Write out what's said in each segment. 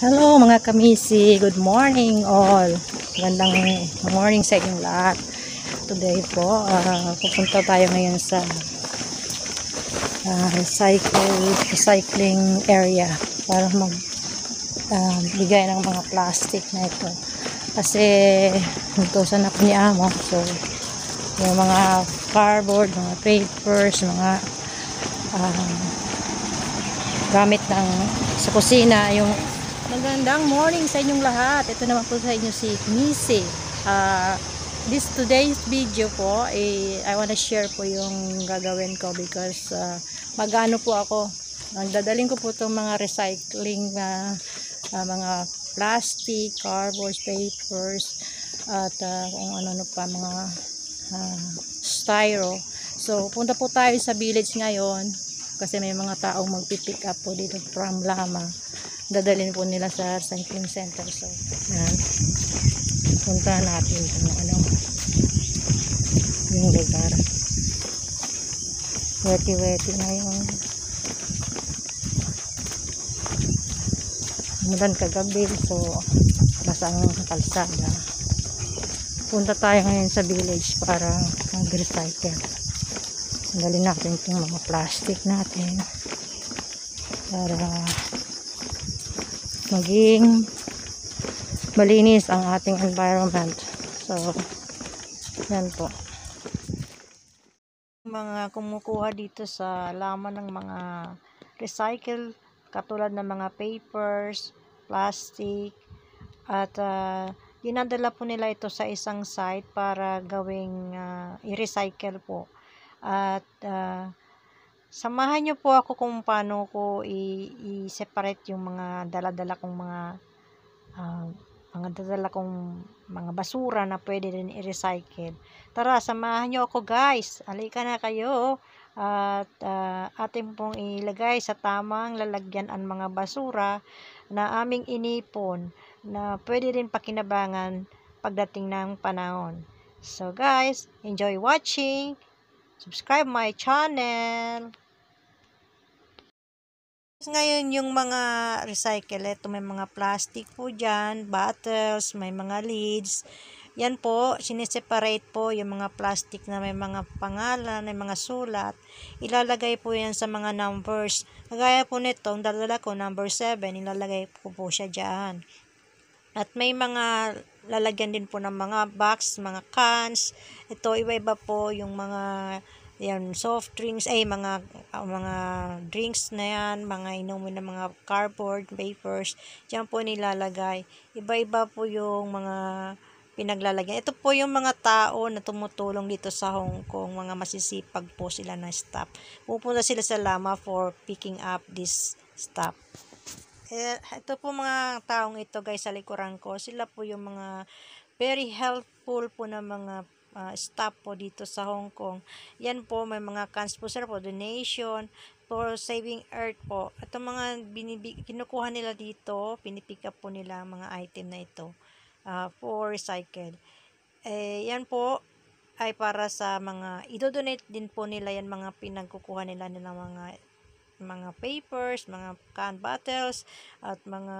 Hello mga kamisi, good morning all. Magandang morning sa inyong lahat. Today po, uh, pupunta tayo ngayon sa uh, ah, cycle, recycling area para mag uh, bigay ng mga plastic na ito. Kasi nagtusan ako ni Amo. So, yung mga cardboard, mga papers, mga uh, gamit ng sa kusina, yung Magandang morning sa inyong lahat. Ito naman po sa inyo si Missy. Uh, this today's video po, eh, I wanna share po yung gagawin ko because uh, magano po ako. Nagdadaling ko po itong mga recycling na uh, uh, mga plastic, cardboard, papers, at uh, kung ano-ano pa mga uh, styro. So, punta po tayo sa village ngayon kasi may mga taong magpipick up po dito from Lama dadalhin po nila sa cycling center. So, yan. Punta natin kung ano yung lugar. Weti-weti na yung umulan kagabi. So, basa ang kalsada. Punta tayo ngayon sa village para mag-recycle. Dali natin itong mga plastic natin para maging malinis ang ating environment. So, yan po. Mga kumukuha dito sa laman ng mga recycle, katulad ng mga papers, plastic, at uh, dinadala po nila ito sa isang site para gawing uh, i-recycle po. At uh, Samahan nyo po ako kung paano ko i-separate yung mga daladala kong mga uh, mga dadala kong mga basura na pwede rin i-recycle. Tara, samahan nyo ako guys. Halika na kayo. At uh, atin pong ilagay sa tamang lalagyan ang mga basura na aming inipon na pwede rin pakinabangan pagdating ng panahon. So guys, enjoy watching. Subscribe my channel. Ngayon yung mga recycle, ito may mga plastic po dyan, bottles, may mga lids. Yan po, siniseparate po yung mga plastic na may mga pangalan, may mga sulat. Ilalagay po yan sa mga numbers. Kagaya po nito, ang dalala ko, number 7, ilalagay ko po, po siya dyan. At may mga lalagyan din po ng mga box, mga cans. Ito iba-iba po yung mga yan soft drinks ay mga uh, mga drinks na yan, mga inumin ng mga cardboard vapors. Diyan po nilalagay. Iba-iba po yung mga pinaglalagyan. Ito po yung mga tao na tumutulong dito sa Hong Kong, mga masisipag po sila na staff. Pupunta sila sa Lama for picking up this staff. Eh, ito po mga taong ito guys sa likuran ko, sila po yung mga very helpful po na mga uh, staff po dito sa Hong Kong. Yan po, may mga cans po sir po, donation, for saving earth po. Ito mga binibig, kinukuha nila dito, pinipick up po nila ang mga item na ito uh, for recycle. Eh, yan po ay para sa mga, idodonate din po nila yan mga pinagkukuha nila ng mga mga papers, mga can bottles, at mga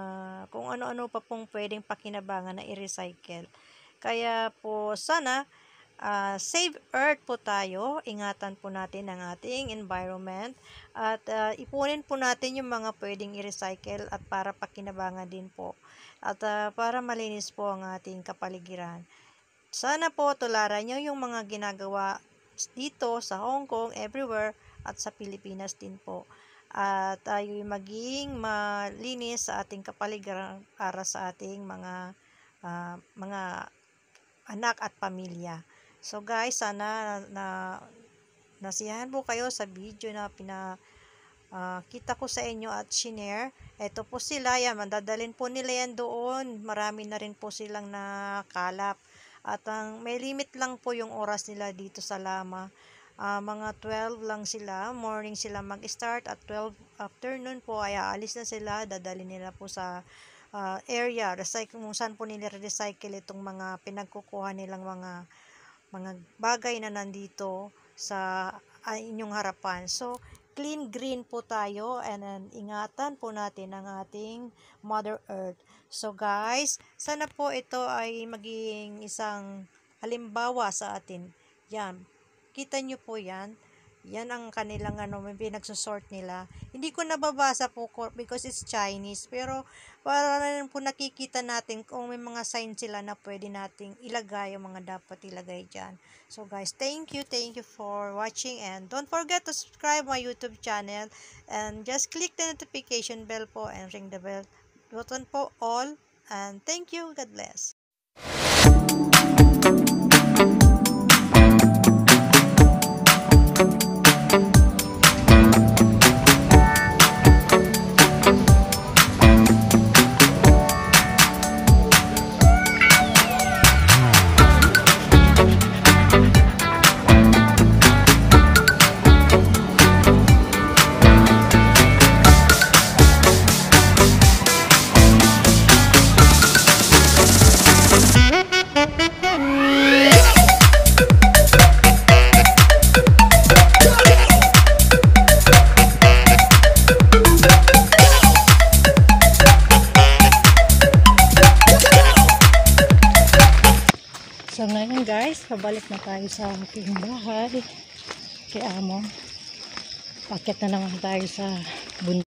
kung ano-ano pa pong pwedeng pakinabangan na i-recycle. Kaya po sana, uh, save earth po tayo, ingatan po natin ang ating environment at uh, ipunin po natin yung mga pwedeng i-recycle at para pakinabangan din po at uh, para malinis po ang ating kapaligiran. Sana po tularan nyo yung mga ginagawa dito sa Hong Kong, everywhere at sa Pilipinas din po at tayo maging malinis sa ating kapaligiran para sa ating mga uh, mga anak at pamilya. So guys, sana na, nasiyahan po kayo sa video na pina uh, kita ko sa inyo at shinare. Ito po sila, yan, mandadalin po nila yan doon. Marami na rin po silang nakalap. At ang, may limit lang po yung oras nila dito sa Lama. Uh, mga 12 lang sila, morning sila mag-start at 12 afternoon po ay aalis na sila, dadali nila po sa uh, area, recycle, kung saan po nila recycle itong mga pinagkukuha nilang mga mga bagay na nandito sa uh, inyong harapan. So, clean green po tayo and then ingatan po natin ang ating Mother Earth. So guys, sana po ito ay maging isang halimbawa sa atin. Yan, Kita nyo po yan. Yan ang kanilang ano, may pinagsosort nila. Hindi ko nababasa po because it's Chinese. Pero para rin po nakikita natin kung may mga signs sila na pwede nating ilagay yung mga dapat ilagay dyan. So guys, thank you, thank you for watching and don't forget to subscribe my YouTube channel and just click the notification bell po and ring the bell button po all and thank you. God bless. guys, pabalik na tayo sa aking bahay. Kaya mo, pakit na naman tayo sa bundok.